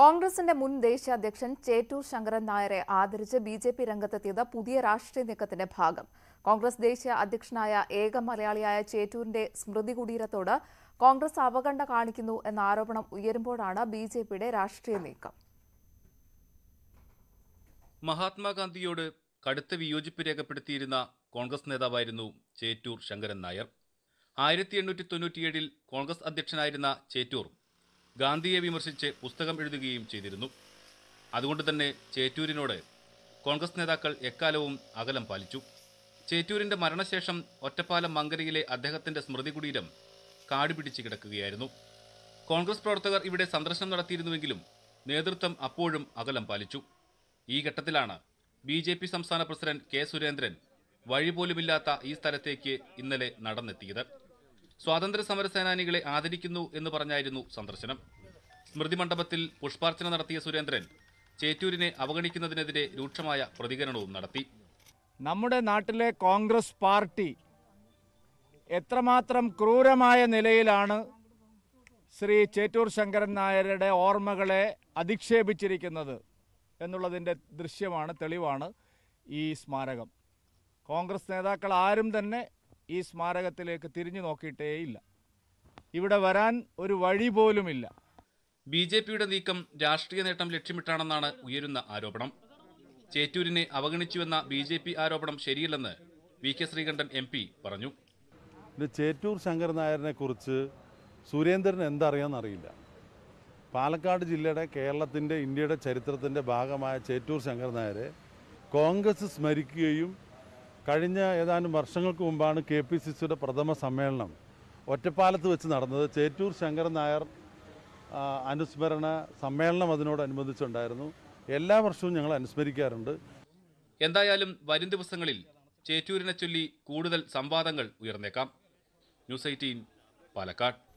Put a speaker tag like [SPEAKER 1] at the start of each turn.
[SPEAKER 1] കോൺഗ്രസിന്റെ മുൻ ദേശീയ അധ്യക്ഷൻ ചേറ്റൂർ ശങ്കരൻ നായരെ ആദരിച്ച് ബി ജെ പി രംഗത്തെത്തിയത് പുതിയ രാഷ്ട്രീയ നീക്കത്തിന്റെ ഭാഗം കോൺഗ്രസ് ദേശീയ അധ്യക്ഷനായ ഏക മലയാളിയായ ചേറ്റൂരിന്റെ സ്മൃതി കുടീരത്തോട് കോൺഗ്രസ് അവഗണ്ട കാണിക്കുന്നു എന്ന ആരോപണം ഉയരുമ്പോഴാണ് ബി ജെ പിയുടെ രാഷ്ട്രീയ നീക്കം
[SPEAKER 2] മഹാത്മാഗാന്ധിയോട് കടുത്ത വിയോജിപ്പ് രേഖപ്പെടുത്തിയിരുന്ന കോൺഗ്രസ് നേതാവായിരുന്നു ചേറ്റൂർ ശങ്കരൻ നായർ ആയിരത്തി എണ്ണൂറ്റി തൊണ്ണൂറ്റിയേഴിൽ കോൺഗ്രസ് അധ്യക്ഷനായിരുന്ന ചേറ്റൂർ ഗാന്ധിയെ വിമർശിച്ച് പുസ്തകം എഴുതുകയും ചെയ്തിരുന്നു അതുകൊണ്ട് തന്നെ ചേറ്റൂരിനോട് കോൺഗ്രസ് നേതാക്കൾ എക്കാലവും അകലം പാലിച്ചു ചേറ്റൂരിൻ്റെ മരണശേഷം ഒറ്റപ്പാലം മങ്കരയിലെ അദ്ദേഹത്തിൻ്റെ സ്മൃതി കുടീരം കാടുപിടിച്ച് കിടക്കുകയായിരുന്നു കോൺഗ്രസ് പ്രവർത്തകർ ഇവിടെ സന്ദർശനം നടത്തിയിരുന്നുവെങ്കിലും നേതൃത്വം അപ്പോഴും അകലം പാലിച്ചു ഈ ഘട്ടത്തിലാണ് ബി ജെ പി സംസ്ഥാന പ്രസിഡന്റ് കെ സുരേന്ദ്രൻ വഴിപോലുമില്ലാത്ത ഈ സ്ഥലത്തേക്ക് ഇന്നലെ നടന്നെത്തിയത് സ്വാതന്ത്ര്യ സമര സേനാനികളെ ആദരിക്കുന്നു എന്ന് പറഞ്ഞായിരുന്നു സന്ദർശനം സ്മൃതി മണ്ഡപത്തിൽ പുഷ്പാർച്ചന നടത്തിയ സുരേന്ദ്രൻ ചേറ്റൂരിനെ അവഗണിക്കുന്നതിനെതിരെ രൂക്ഷമായ പ്രതികരണവും നടത്തി
[SPEAKER 3] നമ്മുടെ നാട്ടിലെ കോൺഗ്രസ് പാർട്ടി എത്രമാത്രം ക്രൂരമായ നിലയിലാണ് ശ്രീ ചേറ്റൂർ ശങ്കരൻ നായരുടെ ഓർമ്മകളെ അധിക്ഷേപിച്ചിരിക്കുന്നത് എന്നുള്ളതിൻ്റെ ദൃശ്യമാണ് തെളിവാണ് ഈ സ്മാരകം കോൺഗ്രസ് നേതാക്കൾ ആരും തന്നെ ഈ സ്മാരകത്തിലേക്ക് തിരിഞ്ഞു നോക്കിയിട്ടേയില്ല ഇവിടെ വരാൻ ഒരു വഴി പോലുമില്ല
[SPEAKER 2] ബി ജെ പിയുടെ നീക്കം രാഷ്ട്രീയ നേട്ടം ലക്ഷ്യമിട്ടാണെന്നാണ് ഉയരുന്ന ആരോപണം ചേറ്റൂരിനെ അവഗണിച്ചുവെന്ന ബി ജെ പി ആരോപണം ശരിയില്ലെന്ന് V K Sreekandan M P പറഞ്ഞു
[SPEAKER 4] ചേറ്റൂർ ശങ്കർ നായരനെ കുറിച്ച് സുരേന്ദ്രൻ അറിയില്ല പാലക്കാട് ജില്ലയുടെ കേരളത്തിൻ്റെ ഇന്ത്യയുടെ ചരിത്രത്തിൻ്റെ ഭാഗമായ ചേറ്റൂർ ശങ്കർ നായരെ കോൺഗ്രസ് സ്മരിക്കുകയും കഴിഞ്ഞ ഏതാനും വർഷങ്ങൾക്ക് മുമ്പാണ് കെ പി സി സിയുടെ പ്രഥമ സമ്മേളനം ഒറ്റപ്പാലത്ത് വെച്ച് നടന്നത് ചേറ്റൂർ ശങ്കരൻ നായർ അനുസ്മരണ സമ്മേളനം അതിനോടനുബന്ധിച്ചുണ്ടായിരുന്നു എല്ലാ വർഷവും ഞങ്ങൾ അനുസ്മരിക്കാറുണ്ട്
[SPEAKER 2] എന്തായാലും വരും ദിവസങ്ങളിൽ ചേറ്റൂരിനെ ചൊല്ലി കൂടുതൽ സംവാദങ്ങൾ ഉയർന്നേക്കാം ന്യൂസ് എയ്റ്റീൻ പാലക്കാട്